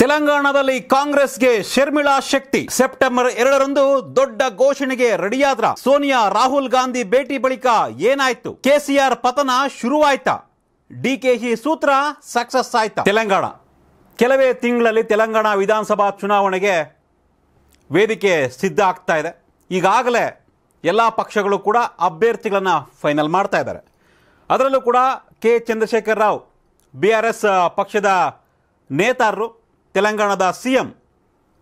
ತೆಲಂಗಾಣದಲ್ಲಿ ಕಾಂಗ್ರೆಸ್ಗೆ ಶರ್ಮಿಳಾ ಶಕ್ತಿ ಸೆಪ್ಟೆಂಬರ್ ಎರಡರಂದು ದೊಡ್ಡ ಘೋಷಣೆಗೆ ರೆಡಿಯಾದ್ರ ಸೋನಿಯಾ ರಾಹುಲ್ ಗಾಂಧಿ ಭೇಟಿ ಬಳಿಕ ಏನಾಯ್ತು ಕೆಸಿಆರ್ ಪತನ ಶುರುವಾಯ್ತಾ ಡಿಕೆಶಿ ಸೂತ್ರ ಸಕ್ಸಸ್ ಆಯ್ತಾ ತೆಲಂಗಾಣ ಕೆಲವೇ ತಿಂಗಳಲ್ಲಿ ತೆಲಂಗಾಣ ವಿಧಾನಸಭಾ ಚುನಾವಣೆಗೆ ವೇದಿಕೆ ಸಿದ್ಧ ಆಗ್ತಾ ಇದೆ ಈಗಾಗಲೇ ಎಲ್ಲ ಪಕ್ಷಗಳು ಕೂಡ ಅಭ್ಯರ್ಥಿಗಳನ್ನು ಫೈನಲ್ ಮಾಡ್ತಾ ಇದ್ದಾರೆ ಅದರಲ್ಲೂ ಕೂಡ K Chandrashekar Rao B R S ಪಕ್ಷದ ನೇತಾರರು ತೆಲಂಗಾಣದ ಸಿಎಂ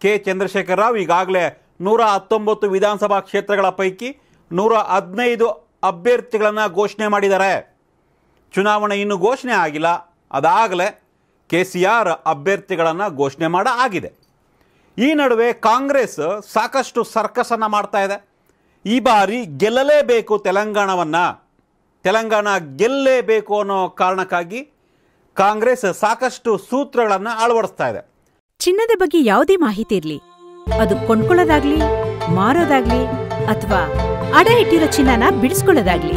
ಕೆ ಚಂದ್ರಶೇಖರ್ ರಾವ್ ಈಗಾಗಲೇ ನೂರ ಹತ್ತೊಂಬತ್ತು ವಿಧಾನಸಭಾ ಕ್ಷೇತ್ರಗಳ ಪೈಕಿ ನೂರ ಹದಿನೈದು ಅಭ್ಯರ್ಥಿಗಳನ್ನು ಘೋಷಣೆ ಮಾಡಿದ್ದಾರೆ ಚುನಾವಣೆ ಇನ್ನೂ ಘೋಷಣೆ ಆಗಿಲ್ಲ ಅದಾಗಲೇ ಕೆ ಸಿ ಆರ್ ಅಭ್ಯರ್ಥಿಗಳನ್ನು ಘೋಷಣೆ ಮಾಡ ಆಗಿದೆ ಈ ನಡುವೆ ಕಾಂಗ್ರೆಸ್ ಸಾಕಷ್ಟು ಸರ್ಕಸನ್ನು ಮಾಡ್ತಾ ಇದೆ ಈ ಬಾರಿ ಗೆಲ್ಲಲೇಬೇಕು ತೆಲಂಗಾಣವನ್ನು ತೆಲಂಗಾಣ ಗೆಲ್ಲಲೇಬೇಕು ಅನ್ನೋ ಕಾರಣಕ್ಕಾಗಿ ಕಾಂಗ್ರೆಸ್ ಸಾಕಷ್ಟು ಸೂತ್ರಗಳನ್ನು ಅಳವಡಿಸ್ತಾ ಇದೆ ಚಿನ್ನದ ಬಗ್ಗೆ ಯಾವುದೇ ಮಾಹಿತಿ ಇರಲಿ ಅದು ಕೊಂಡ್ಕೊಳ್ಳೋದಾಗ್ಲಿ ಮಾರೋದಾಗ್ಲಿ ಅಥವಾ ಅಡ ಇಟ್ಟಿರೋ ಚಿನ್ನನ ಬಿಡಿಸ್ಕೊಳ್ಳೋದಾಗ್ಲಿ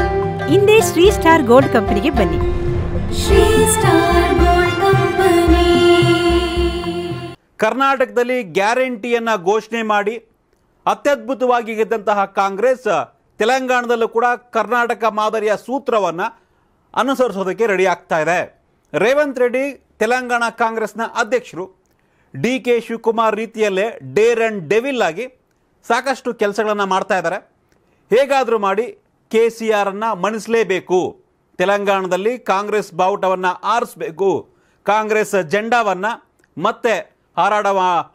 ಹಿಂದೆ ಶ್ರೀ ಸ್ಟಾರ್ ಗೋಲ್ಡ್ ಕಂಪನಿಗೆ ಬನ್ನಿ ಶ್ರೀ ಕರ್ನಾಟಕದಲ್ಲಿ ಗ್ಯಾರಂಟಿಯನ್ನ ಘೋಷಣೆ ಮಾಡಿ ಅತ್ಯದ್ಭುತವಾಗಿ ಗೆದ್ದಂತಹ ಕಾಂಗ್ರೆಸ್ ತೆಲಂಗಾಣದಲ್ಲೂ ಕೂಡ ಕರ್ನಾಟಕ ಮಾದರಿಯ ಸೂತ್ರವನ್ನ ಅನುಸರಿಸೋದಕ್ಕೆ ರೆಡಿ ಆಗ್ತಾ ಇದೆ ರೇವಂತ್ ರೆಡ್ಡಿ ತೆಲಂಗಾಣ ಕಾಂಗ್ರೆಸ್ನ ಅಧ್ಯಕ್ಷರು ಡಿ ಕೆ ಶಿವಕುಮಾರ್ ರೀತಿಯಲ್ಲೇ ಡೇರ್ ಆ್ಯಂಡ್ ಡೆವಿಲ್ ಆಗಿ ಸಾಕಷ್ಟು ಕೆಲಸಗಳನ್ನು ಮಾಡ್ತಾ ಇದ್ದಾರೆ ಹೇಗಾದರೂ ಮಾಡಿ ಕೆ ಸಿ ಆರನ್ನು ಮಣಿಸಲೇಬೇಕು ತೆಲಂಗಾಣದಲ್ಲಿ ಕಾಂಗ್ರೆಸ್ ಬಾವುಟವನ್ನು ಆರಿಸಬೇಕು ಕಾಂಗ್ರೆಸ್ ಜೆಂಡಾವನ್ನು ಮತ್ತೆ ಹಾರಾಡ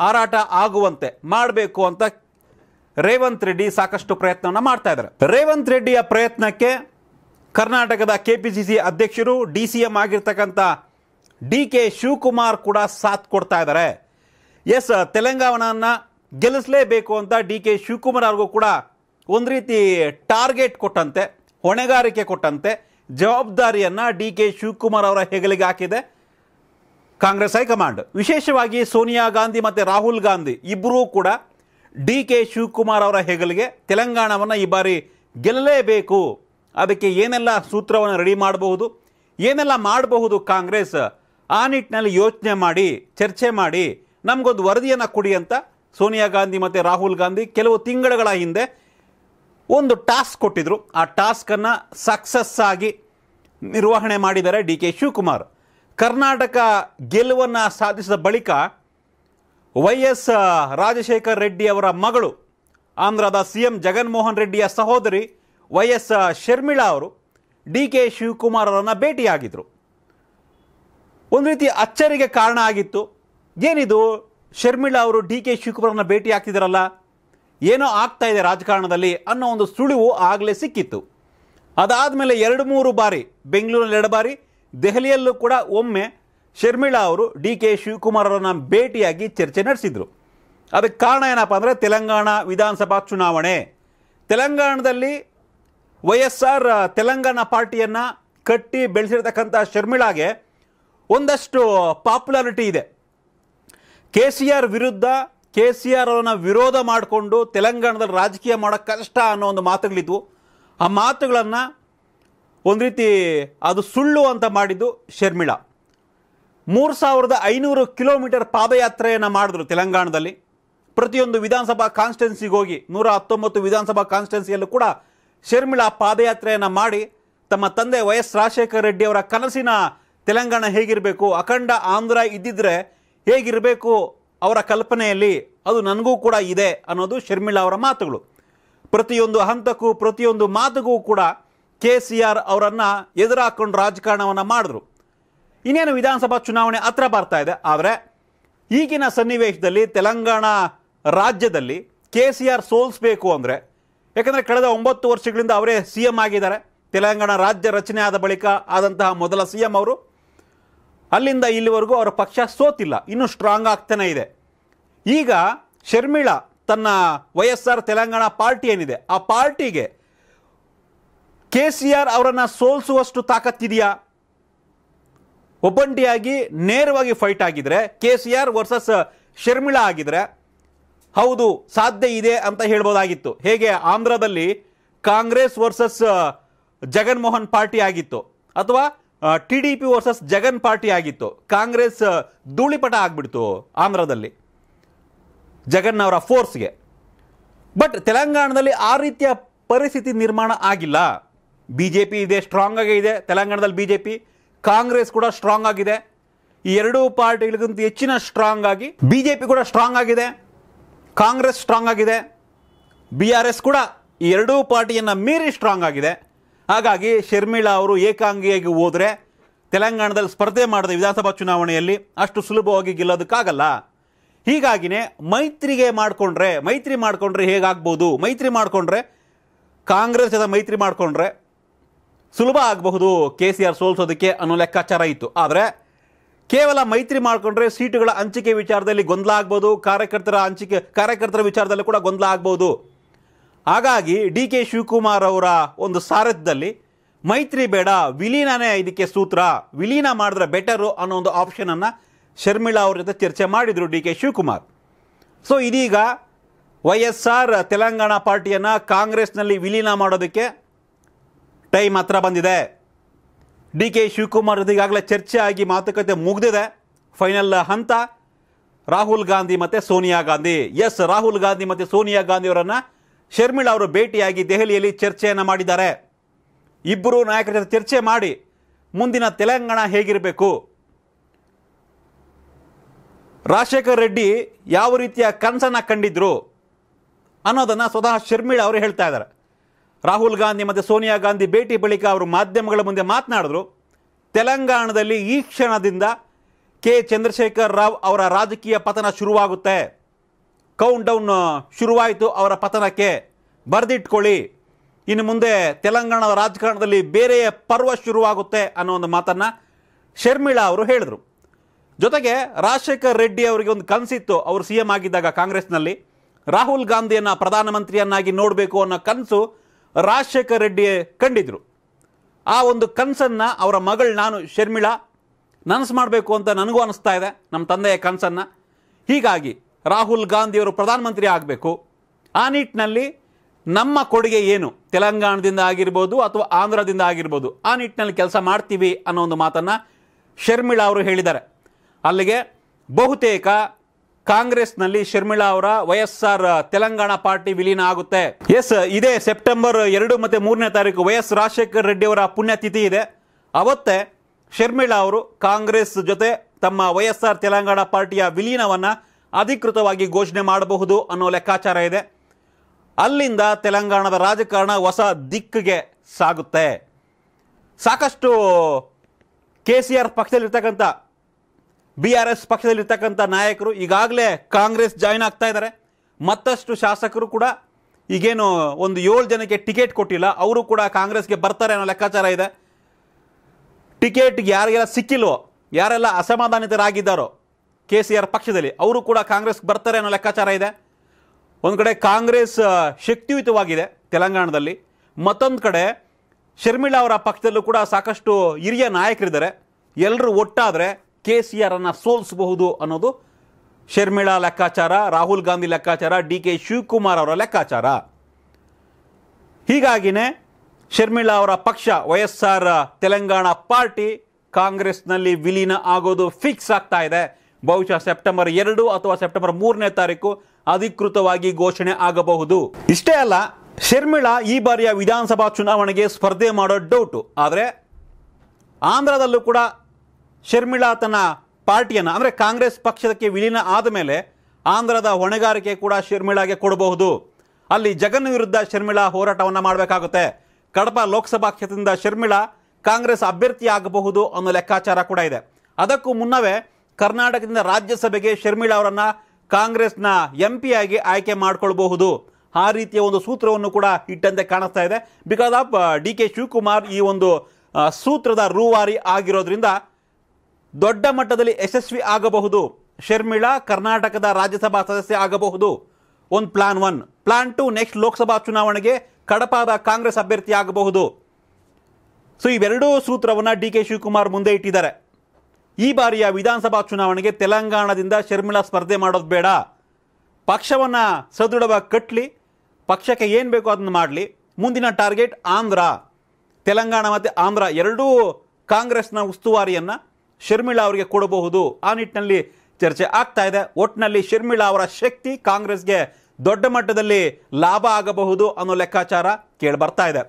ಹಾರಾಟ ಆಗುವಂತೆ ಮಾಡಬೇಕು ಅಂತ ರೇವಂತ್ ರೆಡ್ಡಿ ಸಾಕಷ್ಟು ಪ್ರಯತ್ನವನ್ನು ಮಾಡ್ತಾ ಇದ್ದಾರೆ ರೇವಂತ್ ರೆಡ್ಡಿಯ ಪ್ರಯತ್ನಕ್ಕೆ ಕರ್ನಾಟಕದ ಕೆ ಪಿ ಸಿ ಸಿ ಅಧ್ಯಕ್ಷರು ಡಿ ಸಿ ಎಂ ಆಗಿರ್ತಕ್ಕಂಥ ಡಿ ಕೆ ಶಿವಕುಮಾರ್ ಕೂಡ ಸಾಥ್ ಕೊಡ್ತಾ ಇದ್ದಾರೆ ಎಸ್ ತೆಲಂಗಾಣನ ಗೆಲ್ಲಿಸಲೇಬೇಕು ಅಂತ ಡಿ ಕೆ ಶಿವಕುಮಾರ್ ಅವ್ರಿಗೂ ಕೂಡ ಒಂದು ರೀತಿ ಟಾರ್ಗೆಟ್ ಕೊಟ್ಟಂತೆ ಹೊಣೆಗಾರಿಕೆ ಕೊಟ್ಟಂತೆ ಜವಾಬ್ದಾರಿಯನ್ನು ಡಿ ಕೆ ಶಿವಕುಮಾರ್ ಅವರ ಹೆಗಲಿಗೆ ಹಾಕಿದೆ ಕಾಂಗ್ರೆಸ್ ಹೈಕಮಾಂಡ್ ವಿಶೇಷವಾಗಿ ಸೋನಿಯಾ ಗಾಂಧಿ ಮತ್ತು ರಾಹುಲ್ ಗಾಂಧಿ ಇಬ್ಬರೂ ಕೂಡ ಡಿ ಕೆ ಶಿವಕುಮಾರ್ ಅವರ ಹೆಗಲಿಗೆ ತೆಲಂಗಾಣವನ್ನು ಈ ಬಾರಿ ಗೆಲ್ಲಲೇಬೇಕು ಅದಕ್ಕೆ ಏನೆಲ್ಲ ಸೂತ್ರವನ್ನು ರೆಡಿ ಮಾಡಬಹುದು ಏನೆಲ್ಲ ಮಾಡಬಹುದು ಕಾಂಗ್ರೆಸ್ ಆ ನಿಟ್ಟಿನಲ್ಲಿ ಯೋಚನೆ ಮಾಡಿ ಚರ್ಚೆ ಮಾಡಿ ನಮಗೊಂದು ವರದಿಯನ್ನು ಕೊಡಿ ಅಂತ ಸೋನಿಯಾ ಗಾಂಧಿ ಮತ್ತು ರಾಹುಲ್ ಗಾಂಧಿ ಕೆಲವು ತಿಂಗಳುಗಳ ಹಿಂದೆ ಒಂದು ಟಾಸ್ಕ್ ಕೊಟ್ಟಿದ್ದರು ಆ ಟಾಸ್ಕನ್ನು ಸಕ್ಸಸ್ ಆಗಿ ನಿರ್ವಹಣೆ ಮಾಡಿದ್ದಾರೆ ಡಿ ಕೆ ಶಿವಕುಮಾರ್ ಕರ್ನಾಟಕ ಗೆಲುವನ್ನು ಸಾಧಿಸಿದ ಬಳಿಕ ವೈ ಎಸ್ ರಾಜಶೇಖರ್ ರೆಡ್ಡಿ ಅವರ ಮಗಳು ಆಂಧ್ರದ ಸಿ ಎಂ ಜಗನ್ಮೋಹನ್ ರೆಡ್ಡಿಯ ಸಹೋದರಿ ವೈ ಎಸ್ ಶರ್ಮಿಳಾ ಅವರು ಡಿ ಕೆ ಶಿವಕುಮಾರ್ ಅವರನ್ನು ಭೇಟಿಯಾಗಿದ್ದರು ಒಂದು ರೀತಿ ಅಚ್ಚರಿಗೆ ಕಾರಣ ಆಗಿತ್ತು ಏನಿದು ಶರ್ಮಿಳಾ ಅವರು ಡಿ ಕೆ ಶಿವಕುಮಾರನ್ನ ಭೇಟಿ ಆಗ್ತಿದ್ದಾರಲ್ಲ ಏನೋ ಆಗ್ತಾ ಇದೆ ರಾಜಕಾರಣದಲ್ಲಿ ಅನ್ನೋ ಒಂದು ಸುಳಿವು ಆಗಲೇ ಸಿಕ್ಕಿತ್ತು ಅದಾದಮೇಲೆ ಎರಡು ಮೂರು ಬಾರಿ ಬೆಂಗಳೂರಿನಲ್ಲಿ ಎರಡು ಬಾರಿ ದೆಹಲಿಯಲ್ಲೂ ಕೂಡ ಒಮ್ಮೆ ಶರ್ಮಿಳಾ ಅವರು ಡಿ ಕೆ ಶಿವಕುಮಾರರನ್ನು ಭೇಟಿಯಾಗಿ ಚರ್ಚೆ ನಡೆಸಿದರು ಅದಕ್ಕೆ ಕಾರಣ ಏನಪ್ಪ ಅಂದರೆ ತೆಲಂಗಾಣ ವಿಧಾನಸಭಾ ಚುನಾವಣೆ ತೆಲಂಗಾಣದಲ್ಲಿ ವೈ ಎಸ್ ಆರ್ ತೆಲಂಗಾಣ ಪಾರ್ಟಿಯನ್ನು ಕಟ್ಟಿ ಬೆಳೆಸಿರ್ತಕ್ಕಂಥ ಶರ್ಮಿಳಾಗೆ ಒಂದಷ್ಟು ಪಾಪ್ಯುಲಾರಿಟಿ ಇದೆ ಕೆ ಸಿ ಆರ್ ವಿರುದ್ಧ ಕೆ ಸಿ ಆರ್ ಅವರನ್ನ ವಿರೋಧ ಮಾಡಿಕೊಂಡು ತೆಲಂಗಾಣದಲ್ಲಿ ರಾಜಕೀಯ ಮಾಡೋಕ್ಕೆ ಕಷ್ಟ ಅನ್ನೋ ಒಂದು ಮಾತುಗಳಿದ್ವು ಆ ಮಾತುಗಳನ್ನು ಒಂದು ರೀತಿ ಅದು ಸುಳ್ಳು ಅಂತ ಮಾಡಿದ್ದು ಶರ್ಮಿಳಾ ಮೂರು ಸಾವಿರದ ಐನೂರು ಕಿಲೋಮೀಟರ್ ಪಾದಯಾತ್ರೆಯನ್ನು ಮಾಡಿದ್ರು ತೆಲಂಗಾಣದಲ್ಲಿ ಪ್ರತಿಯೊಂದು ವಿಧಾನಸಭಾ ಕಾನ್ಸ್ಟಿಟ್ಯೆನ್ಸಿಗೆ ಹೋಗಿ ನೂರ ಹತ್ತೊಂಬತ್ತು ವಿಧಾನಸಭಾ ಕಾನ್ಸ್ಟಿಟ್ಯೂನ್ಸಿಯಲ್ಲೂ ಕೂಡ ಶರ್ಮಿಳಾ ಪಾದಯಾತ್ರೆಯನ್ನು ಮಾಡಿ ತಮ್ಮ ತಂದೆ ಎಸ್ ರಾಜಶೇಖರ ರೆಡ್ಡಿ ಅವರ ಕನಸಿನ ತೆಲಂಗಾಣ ಹೇಗಿರಬೇಕು ಅಖಂಡ ಆಂಧ್ರ ಇದ್ದಿದ್ರೆ ಹೇಗಿರಬೇಕು ಅವರ ಕಲ್ಪನೆಯಲ್ಲಿ ಅದು ನನಗೂ ಕೂಡ ಇದೆ ಅನ್ನೋದು ಶರ್ಮಿಳಾ ಅವರ ಮಾತುಗಳು ಪ್ರತಿಯೊಂದು ಹಂತಕ್ಕೂ ಪ್ರತಿಯೊಂದು ಮಾತುಗೂ ಕೂಡ ಕೆ ಸಿ ಆರ್ ಅವರನ್ನು ಎದುರಾಕೊಂಡು ರಾಜಕಾರಣವನ್ನು ಮಾಡಿದ್ರು ಇನ್ನೇನು ವಿಧಾನಸಭಾ ಚುನಾವಣೆ ಹತ್ರ ಬರ್ತಾ ಇದೆ ಆದರೆ ಈಗಿನ ಸನ್ನಿವೇಶದಲ್ಲಿ ತೆಲಂಗಾಣ ರಾಜ್ಯದಲ್ಲಿ ಕೆ ಸಿ ಆರ್ ಸೋಲಿಸಬೇಕು ಅಂದರೆ ಯಾಕಂದರೆ ಕಳೆದ ಒಂಬತ್ತು ವರ್ಷಗಳಿಂದ ಅವರೇ ಸಿ ಎಂ ಆಗಿದ್ದಾರೆ ತೆಲಂಗಾಣ ರಾಜ್ಯ ರಚನೆ ಆದ ಬಳಿಕ ಆದಂತಹ ಮೊದಲ ಸಿ ಎಂ ಅವರು ಅಲ್ಲಿಂದ ಇಲ್ಲಿವರೆಗೂ ಅವರ ಪಕ್ಷ ಸೋತಿಲ್ಲ ಇನ್ನೂ ಸ್ಟ್ರಾಂಗ್ ಆಗ್ತಾನೆ ಇದೆ ಈಗ ಶರ್ಮಿಳಾ ತನ್ನ ವೈಎಸ್ಆರ್ ತೆಲಂಗಾಣ ಪಾರ್ಟಿ ಏನಿದೆ ಆ ಪಾರ್ಟಿಗೆ ಕೆ ಸಿ ಆರ್ ಅವರನ್ನು ಸೋಲಿಸುವಷ್ಟು ತಾಕತ್ತಿದೆಯಾ ಒಬ್ಬಂಟಿಯಾಗಿ ನೇರವಾಗಿ ಫೈಟ್ ಆಗಿದ್ರೆ K C R versus Sharmila ಆಗಿದ್ರೆ ಹೌದು ಸಾಧ್ಯ ಇದೆ ಅಂತ ಹೇಳ್ಬೋದಾಗಿತ್ತು ಹೇಗೆ ಆಂಧ್ರದಲ್ಲಿ ಕಾಂಗ್ರೆಸ್ ವರ್ಸಸ್ ಜಗನ್ಮೋಹನ್ ಪಾರ್ಟಿ ಆಗಿತ್ತು ಅಥವಾ T D P versus Jagan party ಆಗಿತ್ತು ಕಾಂಗ್ರೆಸ್ ಧೂಳಿಪಟ ಆಗಿಬಿಡ್ತು ಆಂಧ್ರದಲ್ಲಿ ಜಗನ್ ಅವರ ಫೋರ್ಸ್ಗೆ ಬಟ್ ತೆಲಂಗಾಣದಲ್ಲಿ ಆ ರೀತಿಯ ಪರಿಸ್ಥಿತಿ ನಿರ್ಮಾಣ ಆಗಿಲ್ಲ ಬಿ ಜೆ ಪಿ ಇದೆ ಸ್ಟ್ರಾಂಗ್ ಆಗೇ ಇದೆ ತೆಲಂಗಾಣದಲ್ಲಿ ಬಿ ಜೆ ಪಿ ಕಾಂಗ್ರೆಸ್ ಕೂಡ ಸ್ಟ್ರಾಂಗ್ ಆಗಿದೆ ಈ ಎರಡೂ ಪಾರ್ಟಿಗಳಿಗಿಂತ ಹೆಚ್ಚಿನ ಸ್ಟ್ರಾಂಗ್ ಆಗಿ ಬಿ ಜೆ ಪಿ ಕೂಡ ಸ್ಟ್ರಾಂಗ್ ಆಗಿದೆ ಕಾಂಗ್ರೆಸ್ ಸ್ಟ್ರಾಂಗ್ ಆಗಿದೆ ಬಿ ಆರ್ ಎಸ್ ಕೂಡ ಈ ಎರಡೂ ಪಾರ್ಟಿಯನ್ನು ಮೀರಿ ಸ್ಟ್ರಾಂಗ್ ಆಗಿದೆ ಹಾಗಾಗಿ ಶರ್ಮಿಳಾ ಅವರು ಏಕಾಂಗಿಯಾಗಿ ಹೋದರೆ ತೆಲಂಗಾಣದಲ್ಲಿ ಸ್ಪರ್ಧೆ ಮಾಡಿದ ವಿಧಾನಸಭಾ ಚುನಾವಣೆಯಲ್ಲಿ ಅಷ್ಟು ಸುಲಭವಾಗಿ ಗೆಲ್ಲೋದಕ್ಕಾಗಲ್ಲ ಹೀಗಾಗಿನೇ ಮೈತ್ರಿಗೆ ಮಾಡಿಕೊಂಡ್ರೆ ಮೈತ್ರಿ ಮಾಡಿಕೊಂಡ್ರೆ ಹೇಗಾಗ್ಬೋದು ಮೈತ್ರಿ ಮಾಡಿಕೊಂಡ್ರೆ ಕಾಂಗ್ರೆಸ್ ಜೊತೆ ಮೈತ್ರಿ ಮಾಡಿಕೊಂಡ್ರೆ ಸುಲಭ ಆಗಬಹುದು ಕೆ ಸಿ ಆರ್ ಸೋಲ್ಸೋದಕ್ಕೆ ಅನ್ನೋ ಲೆಕ್ಕಾಚಾರ ಇತ್ತು ಆದರೆ ಕೇವಲ ಮೈತ್ರಿ ಮಾಡಿಕೊಂಡ್ರೆ ಸೀಟುಗಳ ಹಂಚಿಕೆ ವಿಚಾರದಲ್ಲಿ ಗೊಂದಲ ಆಗ್ಬೋದು ಕಾರ್ಯಕರ್ತರ ಹಂಚಿಕೆ ಕಾರ್ಯಕರ್ತರ ವಿಚಾರದಲ್ಲಿ ಕೂಡ ಗೊಂದಲ ಆಗ್ಬೋದು ಹಾಗಾಗಿ ಡಿ ಕೆ ಶಿವಕುಮಾರ್ ಅವರ ಒಂದು ಸಾರಥ್ಯದಲ್ಲಿ ಮೈತ್ರಿ ಬೇಡ ವಿಲೀನನೇ ಇದಕ್ಕೆ ಸೂತ್ರ ವಿಲೀನ ಮಾಡಿದ್ರೆ ಬೆಟರು ಅನ್ನೋ ಒಂದು ಆಪ್ಷನನ್ನು ಶರ್ಮಿಳಾ ಅವ್ರ ಜೊತೆ ಚರ್ಚೆ ಮಾಡಿದರು ಡಿ ಕೆ ಶಿವಕುಮಾರ್ ಸೊ ಇದೀಗ ವೈ ಎಸ್ ಆರ್ ತೆಲಂಗಾಣ ಪಾರ್ಟಿಯನ್ನು ಕಾಂಗ್ರೆಸ್ನಲ್ಲಿ ವಿಲೀನ ಮಾಡೋದಕ್ಕೆ ಟೈಮ್ ಹತ್ರ ಬಂದಿದೆ ಡಿ ಕೆ ಶಿವಕುಮಾರ್ ಜೊತೆ ಈಗಾಗಲೇ ಚರ್ಚೆ ಆಗಿ ಮಾತುಕತೆ ಮುಗಿದಿದೆ ಫೈನಲ್ ಹಂತ ರಾಹುಲ್ ಗಾಂಧಿ ಮತ್ತು ಸೋನಿಯಾ ಗಾಂಧಿ ಎಸ್ ರಾಹುಲ್ ಗಾಂಧಿ ಮತ್ತು ಸೋನಿಯಾ ಗಾಂಧಿಯವರನ್ನು ಶರ್ಮಿಳಾ ಅವರು ಭೇಟಿಯಾಗಿ ದೆಹಲಿಯಲ್ಲಿ ಚರ್ಚೆಯನ್ನು ಮಾಡಿದ್ದಾರೆ ಇಬ್ಬರು ನಾಯಕರ ಜೊತೆ ಚರ್ಚೆ ಮಾಡಿ ಮುಂದಿನ ತೆಲಂಗಾಣ ಹೇಗಿರಬೇಕು ರಾಜಶೇಖರ್ ರೆಡ್ಡಿ ಯಾವ ರೀತಿಯ ಕನಸನ್ನು ಕಂಡಿದ್ರು ಅನ್ನೋದನ್ನು ಸ್ವತಃ ಶರ್ಮಿಳಾ ಅವರು ಹೇಳ್ತಾ ಇದ್ದಾರೆ ರಾಹುಲ್ ಗಾಂಧಿ ಮತ್ತು ಸೋನಿಯಾ ಗಾಂಧಿ ಭೇಟಿ ಬಳಿಕ ಅವರು ಮಾಧ್ಯಮಗಳ ಮುಂದೆ ಮಾತನಾಡಿದ್ರು ತೆಲಂಗಾಣದಲ್ಲಿ ಈ ಕ್ಷಣದಿಂದ ಕೆ ಚಂದ್ರಶೇಖರ್ ರಾವ್ ಅವರ ರಾಜಕೀಯ ಪತನ ಶುರುವಾಗುತ್ತೆ ಕೌಂಟ್ ಡೌನ್ ಶುರುವಾಯಿತು ಅವರ ಪತನಕ್ಕೆ ಬರೆದಿಟ್ಕೊಳ್ಳಿ ಇನ್ನು ಮುಂದೆ ತೆಲಂಗಾಣದ ರಾಜಕಾರಣದಲ್ಲಿ ಬೇರೆಯೇ ಪರ್ವ ಶುರುವಾಗುತ್ತೆ ಅನ್ನೋ ಒಂದು ಮಾತನ್ನು ಶರ್ಮಿಳಾ ಅವರು ಹೇಳಿದರು ಜೊತೆಗೆ ರಾಜಶೇಖರ್ ರೆಡ್ಡಿ ಅವರಿಗೆ ಒಂದು ಕನಸಿತ್ತು ಅವರು ಸಿ ಎಂ ಆಗಿದ್ದಾಗ ಕಾಂಗ್ರೆಸ್ನಲ್ಲಿ ರಾಹುಲ್ ಗಾಂಧಿಯನ್ನು ಪ್ರಧಾನಮಂತ್ರಿಯನ್ನಾಗಿ ನೋಡಬೇಕು ಅನ್ನೋ ಕನಸು ರಾಜಶೇಖರ್ ರೆಡ್ಡಿ ಕಂಡಿದ್ರು ಆ ಒಂದು ಕನಸನ್ನು ಅವರ ಮಗಳು ನಾನು ಶರ್ಮಿಳಾ ನನಸು ಮಾಡಬೇಕು ಅಂತ ನನಗೂ ಅನಿಸ್ತಾ ಇದೆ ನಮ್ಮ ತಂದೆಯ ಕನಸನ್ನು ಹೀಗಾಗಿ ರಾಹುಲ್ ಗಾಂಧಿಯವರು ಪ್ರಧಾನಮಂತ್ರಿ ಆಗಬೇಕು ಆ ನಿಟ್ಟಿನಲ್ಲಿ ನಮ್ಮ ಕೊಡುಗೆ ಏನು ತೆಲಂಗಾಣದಿಂದ ಆಗಿರ್ಬೋದು ಅಥವಾ ಆಂಧ್ರದಿಂದ ಆಗಿರ್ಬೋದು ಆ ನಿಟ್ಟಿನಲ್ಲಿ ಕೆಲಸ ಮಾಡ್ತೀವಿ ಅನ್ನೋ ಒಂದು ಮಾತನ್ನು ಶರ್ಮಿಳಾ ಅವರು ಹೇಳಿದ್ದಾರೆ ಅಲ್ಲಿಗೆ ಬಹುತೇಕ ಕಾಂಗ್ರೆಸ್ನಲ್ಲಿ ಶರ್ಮಿಳಾ ಅವರ ವೈಎಸ್ಆರ್ ಆರ್ ತೆಲಂಗಾಣ ಪಾರ್ಟಿ ವಿಲೀನ ಆಗುತ್ತೆ ಎಸ್ ಇದೇ ಸೆಪ್ಟೆಂಬರ್ ಎರಡು ಮತ್ತು ಮೂರನೇ ತಾರೀಕು ವೈಎಸ್ ರಾಜಶೇಖರ್ ರಾಜಶೇಖರ ರೆಡ್ಡಿ ಅವರ ಪುಣ್ಯತಿಥಿ ಇದೆ ಅವತ್ತೇ ಶರ್ಮಿಳಾ ಅವರು ಕಾಂಗ್ರೆಸ್ ಜೊತೆ ತಮ್ಮ ವೈಎಸ್ಆರ್ ಆರ್ ತೆಲಂಗಾಣ ಪಾರ್ಟಿಯ ವಿಲೀನವನ್ನು ಅಧಿಕೃತವಾಗಿ ಘೋಷಣೆ ಮಾಡಬಹುದು ಅನ್ನೋ ಲೆಕ್ಕಾಚಾರ ಇದೆ ಅಲ್ಲಿಂದ ತೆಲಂಗಾಣದ ರಾಜಕಾರಣ ಹೊಸ ದಿಕ್ಕಿಗೆ ಸಾಗುತ್ತೆ ಸಾಕಷ್ಟು ಕೆ ಸಿ ಆರ್ ಪಕ್ಷದಲ್ಲಿರ್ತಕ್ಕಂಥ ಬಿ ಆರ್ ಎಸ್ ಪಕ್ಷದಲ್ಲಿರ್ತಕ್ಕಂಥ ನಾಯಕರು ಈಗಾಗಲೇ ಕಾಂಗ್ರೆಸ್ ಜಾಯಿನ್ ಆಗ್ತಾ ಇದ್ದಾರೆ ಮತ್ತಷ್ಟು ಶಾಸಕರು ಕೂಡ ಈಗೇನು ಒಂದು ಏಳು ಜನಕ್ಕೆ ಟಿಕೆಟ್ ಕೊಟ್ಟಿಲ್ಲ ಅವರು ಕೂಡ ಕಾಂಗ್ರೆಸ್ಗೆ ಬರ್ತಾರೆ ಅನ್ನೋ ಲೆಕ್ಕಾಚಾರ ಇದೆ ಟಿಕೆಟ್ ಯಾರಿಗೆಲ್ಲ ಸಿಕ್ಕಿಲ್ವೋ ಯಾರೆಲ್ಲ ಅಸಮಾಧಾನಿತರಾಗಿದ್ದಾರೋ ಕೆ ಸಿ ಆರ್ ಪಕ್ಷದಲ್ಲಿ ಅವರು ಕೂಡ ಕಾಂಗ್ರೆಸ್ ಬರ್ತಾರೆ ಅನ್ನೋ ಲೆಕ್ಕಾಚಾರ ಇದೆ ಒಂದು ಕಡೆ ಕಾಂಗ್ರೆಸ್ ಶಕ್ತಿಯುತವಾಗಿದೆ ತೆಲಂಗಾಣದಲ್ಲಿ ಮತ್ತೊಂದು ಕಡೆ ಶರ್ಮಿಳಾ ಅವರ ಪಕ್ಷದಲ್ಲೂ ಕೂಡ ಸಾಕಷ್ಟು ಹಿರಿಯ ನಾಯಕರಿದ್ದಾರೆ ಎಲ್ಲರೂ ಒಟ್ಟಾದರೆ ಕೆ ಸಿ ಆರನ್ನು ಸೋಲಿಸಬಹುದು ಅನ್ನೋದು ಶರ್ಮಿಳಾ ಲೆಕ್ಕಾಚಾರ ರಾಹುಲ್ ಗಾಂಧಿ ಲೆಕ್ಕಾಚಾರ ಡಿ ಕೆ ಶಿವಕುಮಾರ್ ಅವರ ಲೆಕ್ಕಾಚಾರ ಹೀಗಾಗಿನೇ ಶರ್ಮಿಳಾ ಅವರ ಪಕ್ಷ ವೈಎಸ್ಆರ್ ತೆಲಂಗಾಣ ಪಾರ್ಟಿ ಕಾಂಗ್ರೆಸ್ನಲ್ಲಿ ವಿಲೀನ ಆಗೋದು ಫಿಕ್ಸ್ ಆಗ್ತಾ ಇದೆ ಬಹುಶಃ ಸೆಪ್ಟೆಂಬರ್ ಎರಡು ಅಥವಾ ಸೆಪ್ಟೆಂಬರ್ ಮೂರನೇ ತಾರೀಕು ಅಧಿಕೃತವಾಗಿ ಘೋಷಣೆ ಆಗಬಹುದು ಇಷ್ಟೇ ಅಲ್ಲ ಶರ್ಮಿಳಾ ಈ ಬಾರಿಯ ವಿಧಾನಸಭಾ ಚುನಾವಣೆಗೆ ಸ್ಪರ್ಧೆ ಮಾಡೋ ಡೌಟು ಆದರೆ ಆಂಧ್ರದಲ್ಲೂ ಕೂಡ ಶರ್ಮಿಳಾ ತನ್ನ ಪಾರ್ಟಿಯನ್ನು ಅಂದರೆ ಕಾಂಗ್ರೆಸ್ ಪಕ್ಷಕ್ಕೆ ವಿಲೀನ ಆದ ಮೇಲೆ ಆಂಧ್ರದ ಹೊಣೆಗಾರಿಕೆ ಕೂಡ ಶರ್ಮಿಳಾಗೆ ಕೊಡಬಹುದು ಅಲ್ಲಿ ಜಗನ್ ವಿರುದ್ಧ ಶರ್ಮಿಳಾ ಹೋರಾಟವನ್ನು ಮಾಡಬೇಕಾಗುತ್ತೆ ಕಡಪ ಲೋಕಸಭಾ ಕ್ಷೇತ್ರದಿಂದ ಶರ್ಮಿಳಾ ಕಾಂಗ್ರೆಸ್ ಅಭ್ಯರ್ಥಿ ಆಗಬಹುದು ಅನ್ನೋ ಲೆಕ್ಕಾಚಾರ ಕೂಡ ಇದೆ ಅದಕ್ಕೂ ಮುನ್ನವೇ ಕರ್ನಾಟಕದಿಂದ ರಾಜ್ಯಸಭೆಗೆ ಶರ್ಮಿಳಾ ಅವರನ್ನ ಕಾಂಗ್ರೆಸ್ನ ಎಂ ಪಿ ಆಗಿ ಆಯ್ಕೆ ಮಾಡಿಕೊಳ್ಬಹುದು ಆ ರೀತಿಯ ಒಂದು ಸೂತ್ರವನ್ನು ಕೂಡ ಇಟ್ಟಂತೆ ಕಾಣಿಸ್ತಾ ಇದೆ because of D K Shivakumar ಈ ಒಂದು ಸೂತ್ರದ ರೂವಾರಿ ಆಗಿರೋದ್ರಿಂದ ದೊಡ್ಡ ಮಟ್ಟದಲ್ಲಿ ಯಶಸ್ವಿ ಆಗಬಹುದು ಶರ್ಮಿಳಾ ಕರ್ನಾಟಕದ ರಾಜ್ಯಸಭಾ ಸದಸ್ಯ ಆಗಬಹುದು ಒಂದು plan one plan two next Lok Sabha ಚುನಾವಣೆಗೆ ಕಡಪಾದ ಕಾಂಗ್ರೆಸ್ ಅಭ್ಯರ್ಥಿ ಆಗಬಹುದು ಸೊ ಇವೆರಡೂ ಸೂತ್ರವನ್ನು ಡಿ ಕೆ ಶಿವಕುಮಾರ್ ಮುಂದೆ ಇಟ್ಟಿದ್ದಾರೆ ಈ ಬಾರಿಯ ವಿಧಾನಸಭಾ ಚುನಾವಣೆಗೆ ತೆಲಂಗಾಣದಿಂದ ಶರ್ಮಿಳಾ ಸ್ಪರ್ಧೆ ಮಾಡೋದು ಬೇಡ ಪಕ್ಷವನ್ನು ಸದೃಢವಾಗಿ ಕಟ್ಟಲಿ ಪಕ್ಷಕ್ಕೆ ಏನು ಬೇಕೋ ಅದನ್ನು ಮಾಡಲಿ ಮುಂದಿನ ಟಾರ್ಗೆಟ್ ಆಂಧ್ರ ತೆಲಂಗಾಣ ಮತ್ತು ಆಂಧ್ರ ಎರಡೂ ಕಾಂಗ್ರೆಸ್ನ ಉಸ್ತುವಾರಿಯನ್ನು ಶರ್ಮಿಳಾ ಅವರಿಗೆ ಕೊಡಬಹುದು ಆ ನಿಟ್ಟಿನಲ್ಲಿ ಚರ್ಚೆ ಆಗ್ತಾ ಇದೆ ಒಟ್ಟಿನಲ್ಲಿ ಶರ್ಮಿಳಾ ಅವರ ಶಕ್ತಿ ಕಾಂಗ್ರೆಸ್ಗೆ ದೊಡ್ಡ ಮಟ್ಟದಲ್ಲಿ ಲಾಭ ಆಗಬಹುದು ಅನ್ನೋ ಲೆಕ್ಕಾಚಾರ ಕೇಳಿ ಬರ್ತಾ ಇದೆ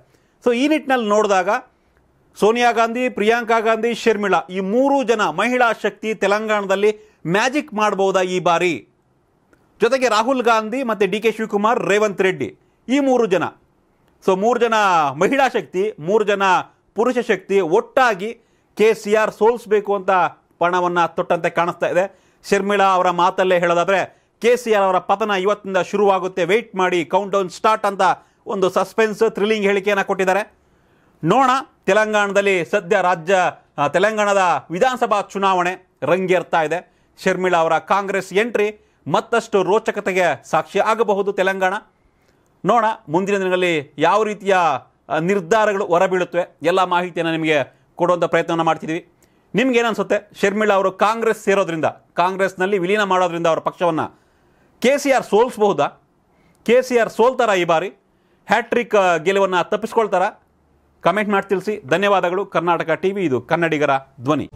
ಸೊ ಈ ನಿಟ್ಟಿನಲ್ಲಿ ನೋಡಿದಾಗ ಸೋನಿಯಾ ಗಾಂಧಿ ಪ್ರಿಯಾಂಕಾ ಗಾಂಧಿ ಶರ್ಮಿಳಾ ಈ ಮೂರು ಜನ ಮಹಿಳಾ ಶಕ್ತಿ ತೆಲಂಗಾಣದಲ್ಲಿ ಮ್ಯಾಜಿಕ್ ಮಾಡಬಹುದಾ ಈ ಬಾರಿ ಜೊತೆಗೆ ರಾಹುಲ್ ಗಾಂಧಿ ಮತ್ತು ಡಿ ಕೆ ಶಿವಕುಮಾರ್ ರೇವಂತ್ ರೆಡ್ಡಿ ಈ ಮೂರು ಜನ ಸೊ ಮೂರು ಜನ ಮಹಿಳಾ ಶಕ್ತಿ ಮೂರು ಜನ ಪುರುಷ ಶಕ್ತಿ ಒಟ್ಟಾಗಿ ಕೆ ಸಿ ಆರ್ ಸೋಲಿಸ್ಬೇಕು ಅಂತ ಪಣವನ್ನು ತೊಟ್ಟಂತೆ ಕಾಣಿಸ್ತಾ ಇದೆ ಶರ್ಮಿಳಾ ಅವರ ಮಾತಲ್ಲೇ ಹೇಳೋದಾದರೆ ಕೆ ಸಿ ಆರ್ ಅವರ ಪತನ ಇವತ್ತಿಂದ ಶುರುವಾಗುತ್ತೆ ವೆಯ್ಟ್ ಮಾಡಿ ಕೌಂಟ್ ಡೌನ್ ಸ್ಟಾರ್ಟ್ ಅಂತ ಒಂದು ಸಸ್ಪೆನ್ಸ್ ಥ್ರಿಲ್ಲಿಂಗ್ ಹೇಳಿಕೆಯನ್ನು ಕೊಟ್ಟಿದ್ದಾರೆ ನೋಣ ತೆಲಂಗಾಣದಲ್ಲಿ ಸದ್ಯ ರಾಜ್ಯ ತೆಲಂಗಾಣದ ವಿಧಾನಸಭಾ ಚುನಾವಣೆ ರಂಗೇರ್ತಾ ಇದೆ ಶರ್ಮಿಳಾ ಅವರ ಕಾಂಗ್ರೆಸ್ ಎಂಟ್ರಿ ಮತ್ತಷ್ಟು ರೋಚಕತೆಗೆ ಸಾಕ್ಷಿ ಆಗಬಹುದು ತೆಲಂಗಾಣ ನೋಣ ಮುಂದಿನ ದಿನಗಳಲ್ಲಿ ಯಾವ ರೀತಿಯ ನಿರ್ಧಾರಗಳು ಹೊರಬೀಳುತ್ತವೆ ಎಲ್ಲ ಮಾಹಿತಿಯನ್ನು ನಿಮಗೆ ಕೊಡುವಂಥ ಪ್ರಯತ್ನವನ್ನು ಮಾಡ್ತಿದ್ದೀವಿ ಏನನ್ಸುತ್ತೆ ಶರ್ಮಿಳಾ ಅವರು ಕಾಂಗ್ರೆಸ್ ಸೇರೋದ್ರಿಂದ ಕಾಂಗ್ರೆಸ್ನಲ್ಲಿ ವಿಲೀನ ಮಾಡೋದ್ರಿಂದ ಅವರ ಪಕ್ಷವನ್ನು ಕೆ ಸಿ ಆರ್ ಸೋಲ್ಸ್ಬಹುದಾ ಕೆ ಸಿ ಆರ್ ಸೋಲ್ತಾರ ಈ ಬಾರಿ ಹ್ಯಾಟ್ರಿಕ್ ಗೆಲುವನ್ನು ತಪ್ಪಿಸ್ಕೊಳ್ತಾರ ಕಮೆಂಟ್ ಮಾಡಿ ತಿಳಿಸಿ ಧನ್ಯವಾದಗಳು ಕರ್ನಾಟಕ ಟಿವಿ ಇದು ಕನ್ನಡಿಗರ ಧ್ವನಿ